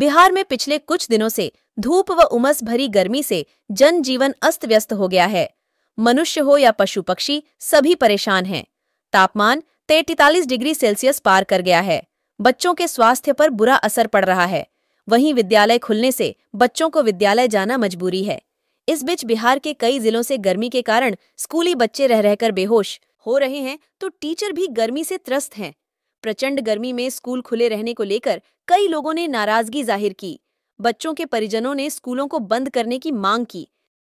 बिहार में पिछले कुछ दिनों से धूप व उमस भरी गर्मी से जनजीवन अस्त व्यस्त हो गया है मनुष्य हो या पशु पक्षी सभी परेशान हैं तापमान तैतालीस डिग्री सेल्सियस पार कर गया है बच्चों के स्वास्थ्य पर बुरा असर पड़ रहा है वहीं विद्यालय खुलने से बच्चों को विद्यालय जाना मजबूरी है इस बीच बिहार के कई जिलों से गर्मी के कारण स्कूली बच्चे रह रहकर बेहोश हो रहे हैं तो टीचर भी गर्मी से त्रस्त हैं प्रचंड गर्मी में स्कूल खुले रहने को लेकर कई लोगों ने नाराजगी जाहिर की बच्चों के परिजनों ने स्कूलों को बंद करने की मांग की